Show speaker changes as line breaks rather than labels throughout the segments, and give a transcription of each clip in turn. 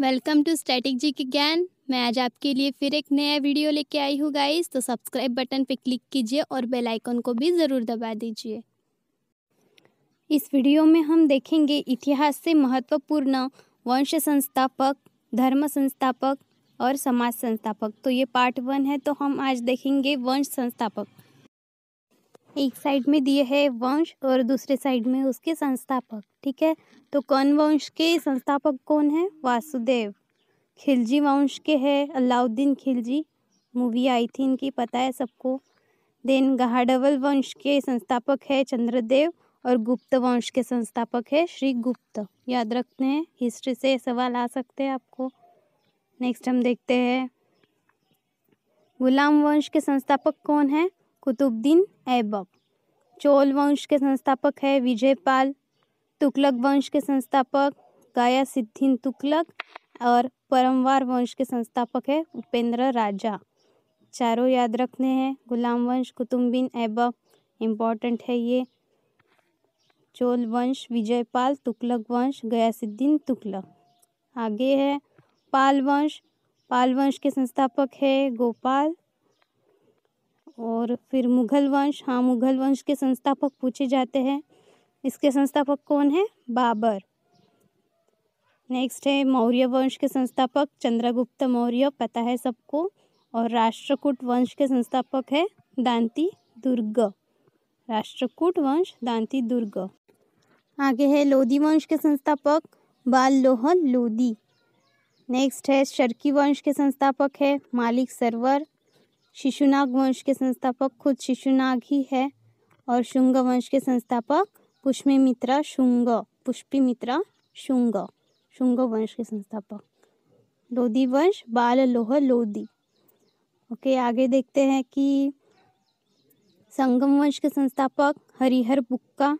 welcome to के ज्ञान मैं आज आपके लिए फिर एक नया वीडियो लेके आई हूँ गाइस तो सब्सक्राइब बटन पे क्लिक कीजिए और बेल आइकन को भी ज़रूर दबा दीजिए इस वीडियो में हम देखेंगे इतिहास से महत्वपूर्ण वंश संस्थापक धर्म संस्थापक और समाज संस्थापक तो ये पार्ट वन है तो हम आज देखेंगे वंश संस्थापक एक साइड में दिए है वंश और दूसरे साइड में उसके संस्थापक ठीक है तो कौन वंश के संस्थापक कौन है वासुदेव खिलजी वंश के है अलाउद्दीन खिलजी मूवी आई थी इनकी पता है सबको देन गहाडवल वंश के संस्थापक है चंद्रदेव और गुप्त वंश के संस्थापक है श्री गुप्त याद रखते हैं हिस्ट्री से सवाल आ सकते हैं आपको नेक्स्ट हम देखते हैं गुलाम वंश के संस्थापक कौन है कुतुबुद्दीन ऐबक चोल वंश के संस्थापक है विजयपाल तुकलक वंश के संस्थापक गाया सिद्धिन तुकलक और परमवार वंश के संस्थापक है उपेंद्र राजा चारों याद रखने हैं गुलाम वंश कुतुबुद्दीन ऐबक इम्पॉर्टेंट है ये चोल वंश विजयपाल तुकलक वंश गयासुद्दीन तुकलक आगे है पाल वंश पाल वंश के संस्थापक है गोपाल और फिर मुग़ल वंश हाँ मुग़ल वंश के संस्थापक पूछे जाते हैं इसके संस्थापक कौन है बाबर नेक्स्ट है मौर्य वंश के संस्थापक चंद्रगुप्त मौर्य पता है सबको और राष्ट्रकूट वंश के संस्थापक है दांती दुर्ग राष्ट्रकूट वंश दांती दुर्ग आगे है लोधी वंश के संस्थापक बाल लोहन लोधी नेक्स्ट है शर्की वंश के संस्थापक है मालिक सरवर शिशुनाग वंश के संस्थापक खुद शिशुनाग ही है और शुंग वंश के संस्थापक पुष्पी मित्रा शुंग पुष्पी मित्रा शुंग शुंग वंश के संस्थापक लोधी वंश बाल लोह लोधी ओके आगे देखते हैं कि संगम वंश के संस्थापक हरिहर बुक्का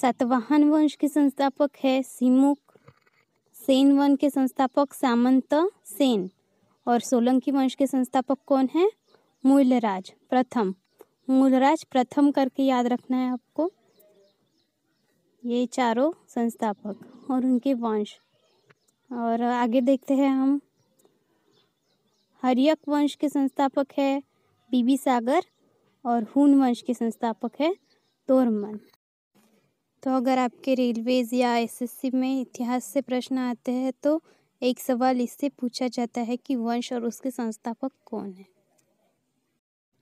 सतवाहन वंश के संस्थापक है सिमुक सेन वन के संस्थापक सामंत सेन और सोलंकी वंश के संस्थापक कौन है मूलराज प्रथम मूलराज प्रथम करके याद रखना है आपको ये चारों संस्थापक और उनके वंश और आगे देखते हैं हम हरियक वंश के संस्थापक है बीबी सागर और हून वंश के संस्थापक है तोरमन तो अगर आपके रेलवेज़ या एसएससी में इतिहास से प्रश्न आते हैं तो एक सवाल इससे पूछा जाता है कि वंश और उसके संस्थापक कौन है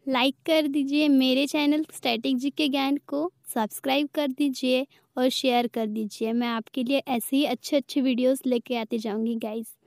लाइक कर दीजिए मेरे चैनल जी के ज्ञान को सब्सक्राइब कर दीजिए और शेयर कर दीजिए मैं आपके लिए ऐसे ही अच्छे अच्छे वीडियोस लेके आती जाऊंगी गाइज़